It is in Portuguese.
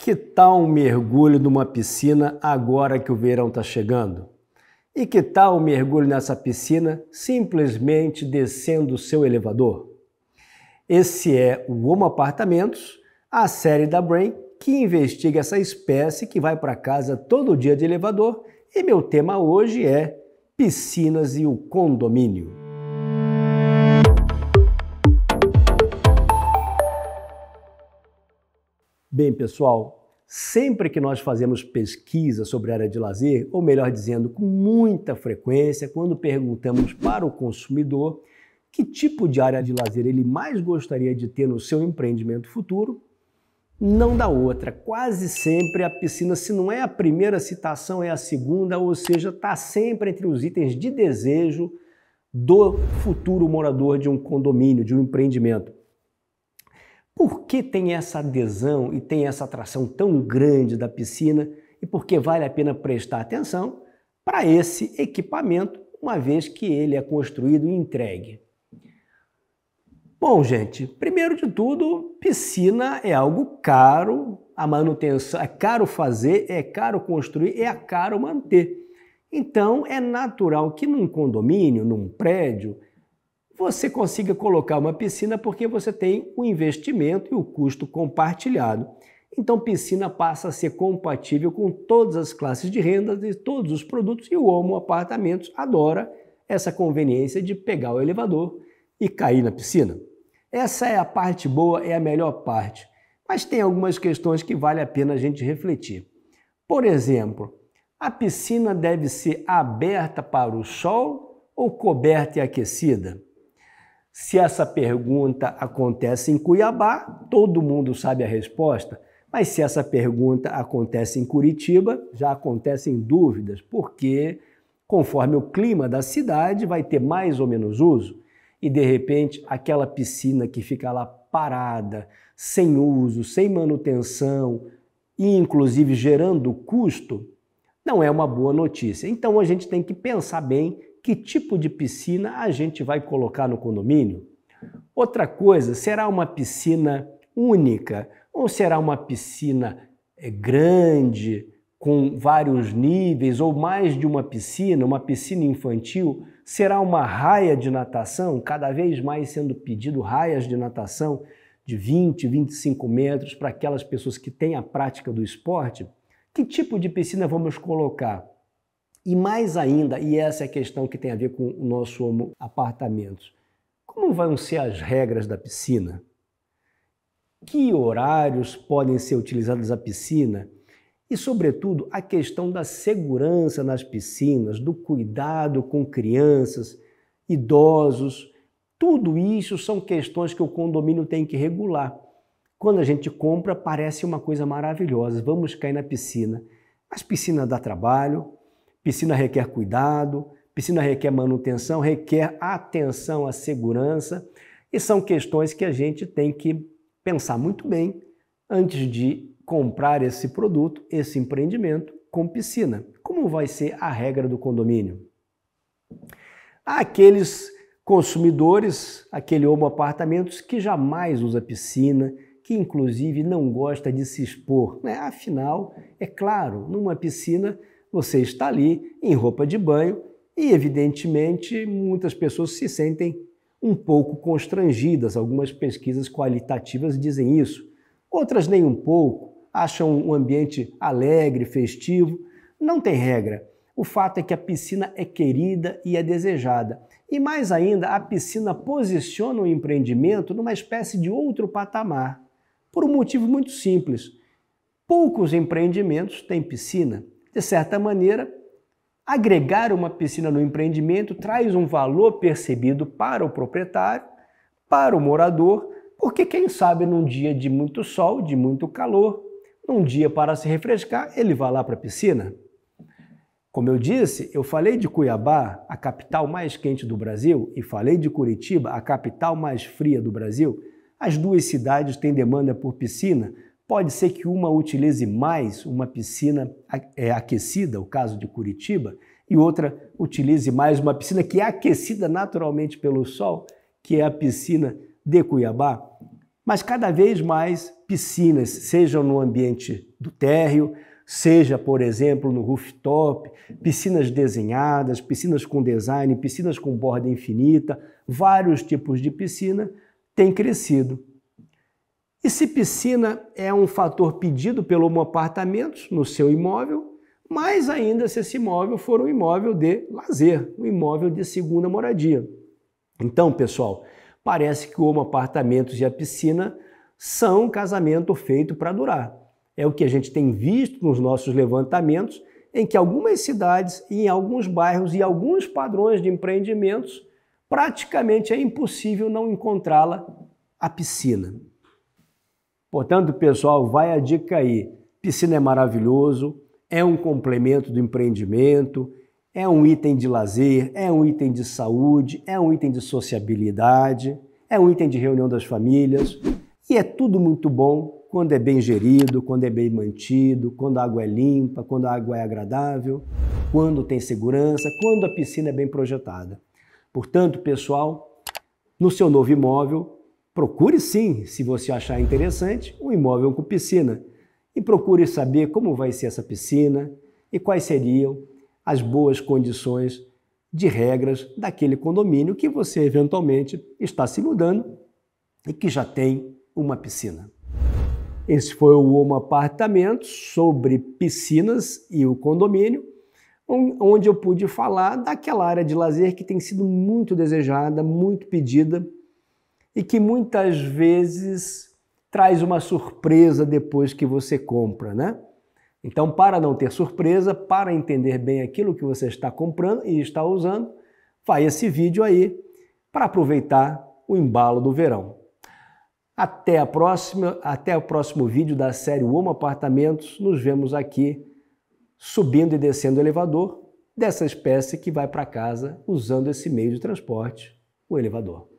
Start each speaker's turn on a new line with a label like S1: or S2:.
S1: Que tal um mergulho numa piscina agora que o verão está chegando? E que tal um mergulho nessa piscina simplesmente descendo o seu elevador? Esse é o Homo Apartamentos, a série da Brain que investiga essa espécie que vai para casa todo dia de elevador, e meu tema hoje é piscinas e o condomínio. Bem, pessoal, sempre que nós fazemos pesquisa sobre área de lazer, ou melhor dizendo, com muita frequência, quando perguntamos para o consumidor que tipo de área de lazer ele mais gostaria de ter no seu empreendimento futuro, não dá outra. Quase sempre a piscina, se não é a primeira citação, é a segunda, ou seja, está sempre entre os itens de desejo do futuro morador de um condomínio, de um empreendimento. Por que tem essa adesão e tem essa atração tão grande da piscina e por que vale a pena prestar atenção para esse equipamento, uma vez que ele é construído e entregue? Bom, gente, primeiro de tudo, piscina é algo caro, a manutenção é caro fazer, é caro construir, é caro manter. Então, é natural que num condomínio, num prédio, você consiga colocar uma piscina porque você tem o investimento e o custo compartilhado. Então, piscina passa a ser compatível com todas as classes de rendas e todos os produtos, e o Homo Apartamentos adora essa conveniência de pegar o elevador e cair na piscina. Essa é a parte boa, é a melhor parte, mas tem algumas questões que vale a pena a gente refletir. Por exemplo, a piscina deve ser aberta para o sol ou coberta e aquecida? Se essa pergunta acontece em Cuiabá, todo mundo sabe a resposta, mas se essa pergunta acontece em Curitiba, já acontecem dúvidas, porque conforme o clima da cidade vai ter mais ou menos uso e de repente aquela piscina que fica lá parada, sem uso, sem manutenção e inclusive gerando custo, não é uma boa notícia. Então a gente tem que pensar bem que tipo de piscina a gente vai colocar no condomínio. Outra coisa, será uma piscina única ou será uma piscina eh, grande, com vários níveis ou mais de uma piscina, uma piscina infantil? Será uma raia de natação, cada vez mais sendo pedido raias de natação de 20, 25 metros para aquelas pessoas que têm a prática do esporte? Que tipo de piscina vamos colocar? E mais ainda, e essa é a questão que tem a ver com o nosso homo como vão ser as regras da piscina? Que horários podem ser utilizados a piscina? E, sobretudo, a questão da segurança nas piscinas, do cuidado com crianças, idosos, tudo isso são questões que o condomínio tem que regular. Quando a gente compra, parece uma coisa maravilhosa, vamos cair na piscina. Mas piscina dá trabalho, Piscina requer cuidado, piscina requer manutenção, requer atenção à segurança e são questões que a gente tem que pensar muito bem antes de comprar esse produto, esse empreendimento com piscina. Como vai ser a regra do condomínio? Aqueles consumidores, aquele homo apartamentos que jamais usa piscina, que inclusive não gosta de se expor. Né? Afinal, é claro, numa piscina você está ali em roupa de banho e, evidentemente, muitas pessoas se sentem um pouco constrangidas. Algumas pesquisas qualitativas dizem isso, outras nem um pouco. Acham um ambiente alegre, festivo. Não tem regra. O fato é que a piscina é querida e é desejada. E mais ainda, a piscina posiciona o empreendimento numa espécie de outro patamar, por um motivo muito simples. Poucos empreendimentos têm piscina. De certa maneira, agregar uma piscina no empreendimento traz um valor percebido para o proprietário, para o morador, porque quem sabe num dia de muito sol, de muito calor, num dia para se refrescar, ele vai lá para a piscina. Como eu disse, eu falei de Cuiabá, a capital mais quente do Brasil, e falei de Curitiba, a capital mais fria do Brasil. As duas cidades têm demanda por piscina, Pode ser que uma utilize mais uma piscina é, aquecida, o caso de Curitiba, e outra utilize mais uma piscina que é aquecida naturalmente pelo sol, que é a piscina de Cuiabá. Mas cada vez mais piscinas, sejam no ambiente do térreo, seja, por exemplo, no rooftop, piscinas desenhadas, piscinas com design, piscinas com borda infinita, vários tipos de piscina, têm crescido. E se piscina é um fator pedido pelo Homo Apartamentos no seu imóvel, mais ainda se esse imóvel for um imóvel de lazer, um imóvel de segunda moradia. Então, pessoal, parece que o Homo Apartamentos e a piscina são um casamento feito para durar. É o que a gente tem visto nos nossos levantamentos, em que algumas cidades e em alguns bairros e alguns padrões de empreendimentos praticamente é impossível não encontrá-la a piscina. Portanto, pessoal, vai a dica aí. Piscina é maravilhoso, é um complemento do empreendimento, é um item de lazer, é um item de saúde, é um item de sociabilidade, é um item de reunião das famílias. E é tudo muito bom quando é bem gerido, quando é bem mantido, quando a água é limpa, quando a água é agradável, quando tem segurança, quando a piscina é bem projetada. Portanto, pessoal, no seu novo imóvel, Procure sim, se você achar interessante, um imóvel com piscina e procure saber como vai ser essa piscina e quais seriam as boas condições de regras daquele condomínio que você eventualmente está se mudando e que já tem uma piscina. Esse foi o Homo Apartamento sobre piscinas e o condomínio, onde eu pude falar daquela área de lazer que tem sido muito desejada, muito pedida e que muitas vezes traz uma surpresa depois que você compra, né? Então, para não ter surpresa, para entender bem aquilo que você está comprando e está usando, vai esse vídeo aí para aproveitar o embalo do verão. Até a próxima, até o próximo vídeo da série Homo Apartamentos. Nos vemos aqui subindo e descendo o elevador dessa espécie que vai para casa usando esse meio de transporte, o elevador.